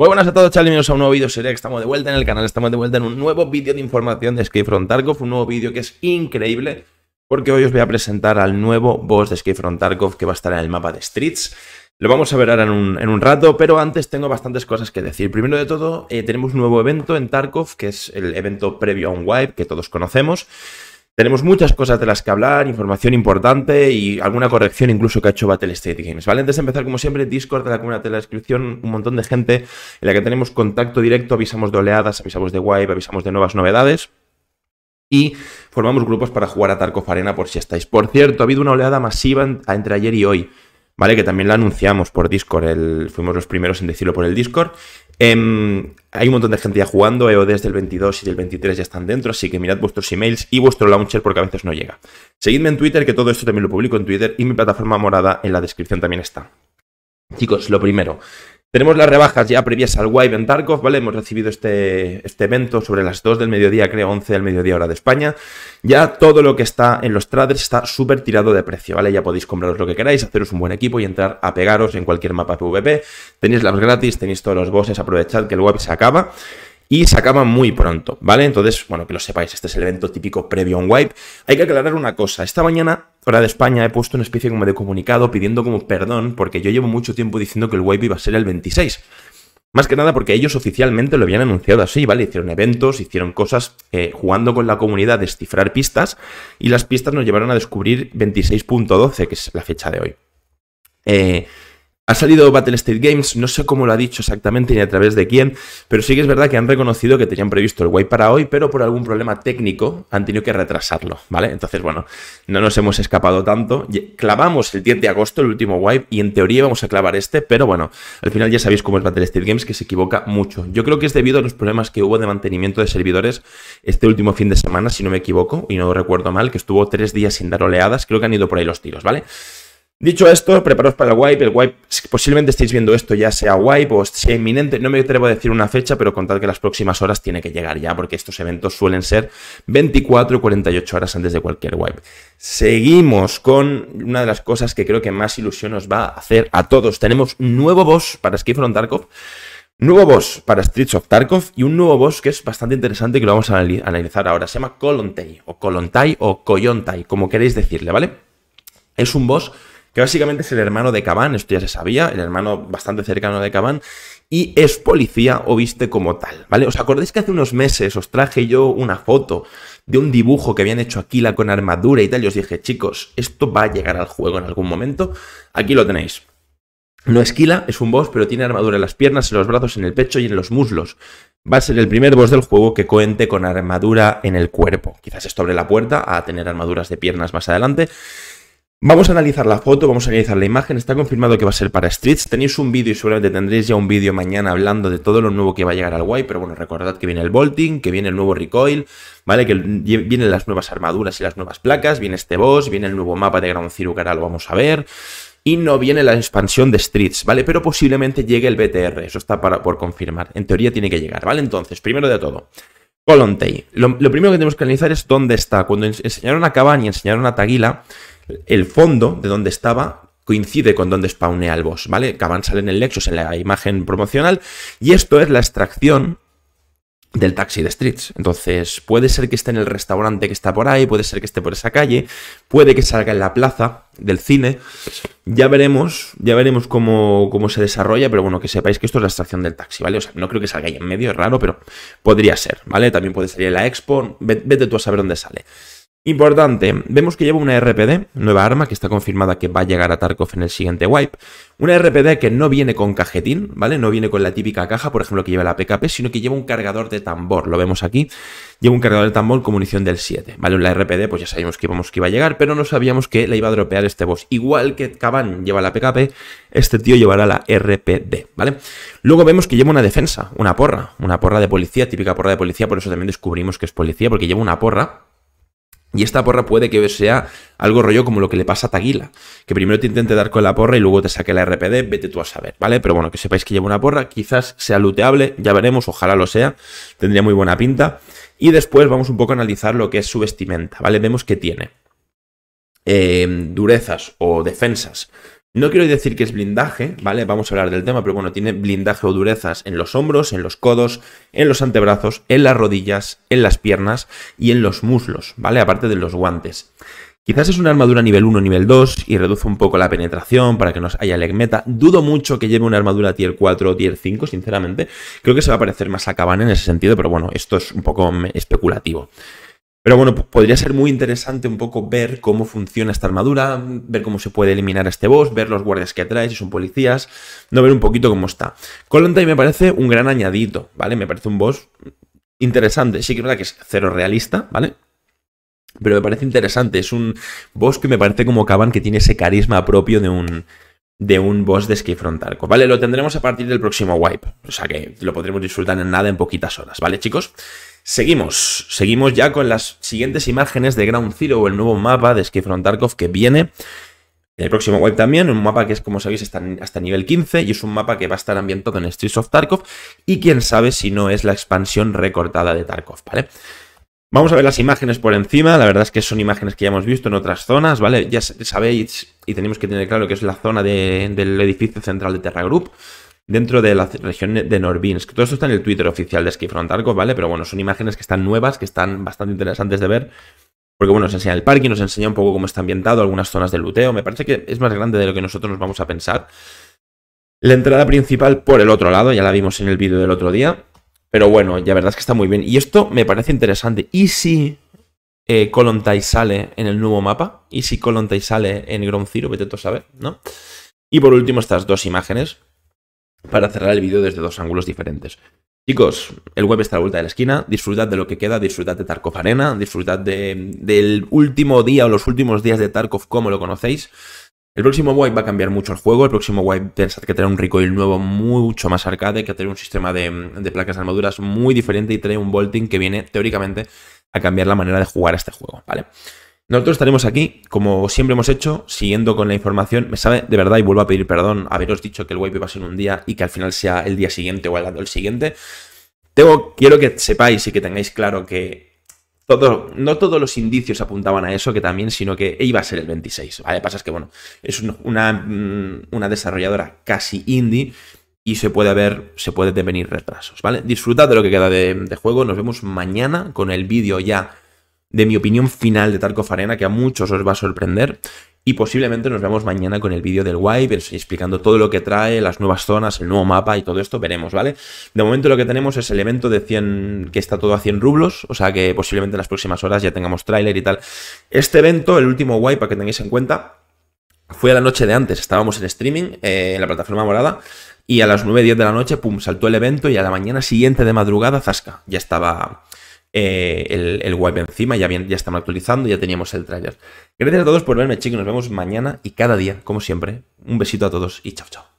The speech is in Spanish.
Muy buenas a todos, chavales, bienvenidos a un nuevo vídeo que Estamos de vuelta en el canal, estamos de vuelta en un nuevo vídeo de información de from Tarkov, un nuevo vídeo que es increíble porque hoy os voy a presentar al nuevo boss de from Tarkov que va a estar en el mapa de Streets. Lo vamos a ver ahora en un, rato, pero antes tengo bastantes cosas que decir. Primero de todo, eh, tenemos un nuevo evento en Tarkov, que es el evento previo a un wipe que todos conocemos. Tenemos muchas cosas de las que hablar, información importante y alguna corrección incluso que ha hecho Battle State Games, ¿vale? Antes de empezar, como siempre, Discord de la comunidad de la descripción, un montón de gente en la que tenemos contacto directo, avisamos de oleadas, avisamos de wipe, avisamos de nuevas novedades. Y formamos grupos para jugar a Tarkov Arena por si estáis. Por cierto, ha habido una oleada masiva entre ayer y hoy. ¿vale? Que también la anunciamos por Discord, fuimos los primeros en decirlo por el Discord. Em, hay un montón de gente ya jugando, EODs del 22 y del 23 ya están dentro, así que mirad vuestros emails y vuestro launcher porque a veces no llega. Seguidme en Twitter, que todo esto también lo publico en Twitter y mi plataforma morada en la descripción también está. Chicos, lo primero, tenemos las rebajas ya previas al Wave en Tarkov, ¿vale? Hemos recibido este, este evento sobre las 2 del mediodía, creo 11 del mediodía hora de España. Ya todo lo que está en los traders está súper tirado de precio, ¿vale? Ya podéis compraros lo que queráis, haceros un buen equipo y entrar a pegaros en cualquier mapa PvP. Tenéis las gratis, tenéis todos los bosses, aprovechad que el web se acaba y se acaba muy pronto, ¿vale? Entonces, bueno, que lo sepáis, este es el evento típico previo a un wipe. Hay que aclarar una cosa, esta mañana, hora de España, he puesto una especie como de comunicado pidiendo como perdón, porque yo llevo mucho tiempo diciendo que el wipe iba a ser el 26. Más que nada porque ellos oficialmente lo habían anunciado así, ¿vale? Hicieron eventos, hicieron cosas eh, jugando con la comunidad, descifrar pistas, y las pistas nos llevaron a descubrir 26.12, que es la fecha de hoy. Eh, ha salido Battle State Games, no sé cómo lo ha dicho exactamente ni a través de quién, pero sí que es verdad que han reconocido que tenían previsto el wipe para hoy, pero por algún problema técnico han tenido que retrasarlo, ¿vale? Entonces, bueno, no nos hemos escapado tanto. Clavamos el 10 de agosto el último wipe y en teoría vamos a clavar este, pero bueno, al final ya sabéis cómo es Battle State Games, que se equivoca mucho. Yo creo que es debido a los problemas que hubo de mantenimiento de servidores este último fin de semana, si no me equivoco y no recuerdo mal, que estuvo tres días sin dar oleadas. Creo que han ido por ahí los tiros, ¿vale? Dicho esto, preparaos para el wipe. El wipe, posiblemente estéis viendo esto, ya sea wipe o sea inminente. No me atrevo a decir una fecha, pero contad que las próximas horas tiene que llegar ya, porque estos eventos suelen ser 24 o 48 horas antes de cualquier wipe. Seguimos con una de las cosas que creo que más ilusión os va a hacer a todos. Tenemos un nuevo boss para Skyfront Tarkov. Nuevo boss para Streets of Tarkov y un nuevo boss que es bastante interesante que lo vamos a analizar ahora. Se llama Colontai o Colontai o Koyontai, como queréis decirle, ¿vale? Es un boss que básicamente es el hermano de Cabán, esto ya se sabía, el hermano bastante cercano de Cabán, y es policía o viste como tal, ¿vale? ¿Os acordáis que hace unos meses os traje yo una foto de un dibujo que habían hecho Aquila con armadura y tal? Y os dije, chicos, esto va a llegar al juego en algún momento. Aquí lo tenéis. No es Kila, es un boss, pero tiene armadura en las piernas, en los brazos, en el pecho y en los muslos. Va a ser el primer boss del juego que cuente con armadura en el cuerpo. Quizás esto abre la puerta a tener armaduras de piernas más adelante. Vamos a analizar la foto, vamos a analizar la imagen, está confirmado que va a ser para Streets, tenéis un vídeo y seguramente tendréis ya un vídeo mañana hablando de todo lo nuevo que va a llegar al Guay, pero bueno, recordad que viene el Bolting, que viene el nuevo Recoil, ¿vale? Que vienen las nuevas armaduras y las nuevas placas, viene este boss, viene el nuevo mapa de Ground Zero lo vamos a ver, y no viene la expansión de Streets, ¿vale? Pero posiblemente llegue el BTR, eso está por confirmar, en teoría tiene que llegar, ¿vale? Entonces, primero de todo, Colontei, lo, lo primero que tenemos que analizar es dónde está, cuando enseñaron a Caban y enseñaron a Taguila, el fondo de donde estaba coincide con donde spawnea el boss, ¿vale? Caban sale en el Lexus en la imagen promocional y esto es la extracción del taxi de Streets. Entonces, puede ser que esté en el restaurante que está por ahí, puede ser que esté por esa calle, puede que salga en la plaza del cine. Ya veremos, ya veremos cómo, cómo se desarrolla, pero bueno, que sepáis que esto es la extracción del taxi, ¿vale? O sea, no creo que salga ahí en medio, es raro, pero podría ser, ¿vale? También puede salir en la expo, vete tú a saber dónde sale. Importante, vemos que lleva una RPD, nueva arma, que está confirmada que va a llegar a Tarkov en el siguiente wipe. Una RPD que no viene con cajetín, ¿vale? No viene con la típica caja, por ejemplo, que lleva la PKP, sino que lleva un cargador de tambor, lo vemos aquí. Lleva un cargador de tambor con munición del 7, ¿vale? La RPD, pues ya sabíamos que, íbamos, que iba a llegar, pero no sabíamos que la iba a dropear este boss. Igual que caban lleva la PKP, este tío llevará la RPD, ¿vale? Luego vemos que lleva una defensa, una porra, una porra de policía, típica porra de policía, por eso también descubrimos que es policía, porque lleva una porra y esta porra puede que sea algo rollo como lo que le pasa a Taguila, que primero te intente dar con la porra y luego te saque la RPD, vete tú a saber, ¿vale? Pero bueno, que sepáis que lleva una porra, quizás sea luteable, ya veremos, ojalá lo sea, tendría muy buena pinta. Y después vamos un poco a analizar lo que es su vestimenta, ¿vale? Vemos que tiene eh, durezas o defensas no quiero decir que es blindaje, ¿vale? Vamos a hablar del tema, pero bueno, tiene blindaje o durezas en los hombros, en los codos, en los antebrazos, en las rodillas, en las piernas y en los muslos, ¿vale? Aparte de los guantes. Quizás es una armadura nivel 1 nivel 2 y reduce un poco la penetración para que no haya legmeta. Dudo mucho que lleve una armadura tier 4 o tier 5, sinceramente. Creo que se va a parecer más a Cabana en ese sentido, pero bueno, esto es un poco especulativo. Pero bueno, podría ser muy interesante un poco ver cómo funciona esta armadura, ver cómo se puede eliminar a este boss, ver los guardias que trae, si son policías, no ver un poquito cómo está. y me parece un gran añadido, ¿vale? Me parece un boss interesante. Sí que es verdad que es cero realista, ¿vale? Pero me parece interesante. Es un boss que me parece como Caban que tiene ese carisma propio de un, de un boss de escape from Tarkov, ¿vale? Lo tendremos a partir del próximo wipe, o sea que lo podremos disfrutar en nada en poquitas horas, ¿vale, chicos? Seguimos, seguimos ya con las siguientes imágenes de Ground Zero, el nuevo mapa de escape from Tarkov que viene el próximo wipe también, un mapa que es, como sabéis, está hasta nivel 15 y es un mapa que va a estar ambientado en Streets of Tarkov y quién sabe si no es la expansión recortada de Tarkov, ¿vale? Vamos a ver las imágenes por encima, la verdad es que son imágenes que ya hemos visto en otras zonas, ¿vale? Ya sabéis y tenemos que tener claro que es la zona del edificio central de Terra Group dentro de la región de Norbinsk. Todo esto está en el Twitter oficial de Skyfront Arco, ¿vale? Pero bueno, son imágenes que están nuevas, que están bastante interesantes de ver, porque bueno, nos enseña el parque, nos enseña un poco cómo está ambientado, algunas zonas del luteo, me parece que es más grande de lo que nosotros nos vamos a pensar. La entrada principal por el otro lado, ya la vimos en el vídeo del otro día. Pero bueno, la verdad es que está muy bien. Y esto me parece interesante. ¿Y si eh, sale en el nuevo mapa? ¿Y si Colontai sale en Ground Zero? Vete saber, ¿no? Y por último, estas dos imágenes para cerrar el vídeo desde dos ángulos diferentes. Chicos, el web está a la vuelta de la esquina, disfrutad de lo que queda, disfrutad de Tarkov Arena, disfrutad del último día o los últimos días de Tarkov como lo conocéis. El próximo wipe va a cambiar mucho el juego. El próximo wipe pensad que tener un recoil nuevo mucho más arcade, que tendrá un sistema de, placas de armaduras muy diferente y trae un bolting que viene teóricamente a cambiar la manera de jugar a este juego, ¿vale? Nosotros estaremos aquí, como siempre hemos hecho, siguiendo con la información. Me sabe de verdad y vuelvo a pedir perdón haberos dicho que el wipe iba a ser un día y que al final sea el día siguiente o el, el siguiente. Tengo, quiero que sepáis y que tengáis claro que no todos los indicios apuntaban a eso, que también, sino que iba a ser el 26. Vale, pasa es que, bueno, es una, mm, una desarrolladora casi indie y se puede ver, se puede devenir retrasos, ¿vale? Disfrutad de lo que queda de, juego, nos vemos mañana con el vídeo ya de mi opinión final de Tarkov Arena, que a muchos os va a sorprender. Y posiblemente nos vemos mañana con el vídeo del wipe explicando todo lo que trae, las nuevas zonas, el nuevo mapa y todo esto, veremos, ¿vale? De momento lo que tenemos es el evento de 100, que está todo a 100 rublos, o sea que posiblemente en las próximas horas ya tengamos tráiler y tal. Este evento, el último wipe, para que tengáis en cuenta, fue a la noche de antes, estábamos en streaming, eh, en la plataforma morada, y a las 9, de la noche, pum, saltó el evento y a la mañana siguiente de madrugada, zasca, ya estaba eh, el, el wipe encima, ya, bien, ya estamos actualizando, ya teníamos el trailer. Gracias a todos por verme, chicos, nos vemos mañana y cada día, como siempre. Un besito a todos y chao, chao.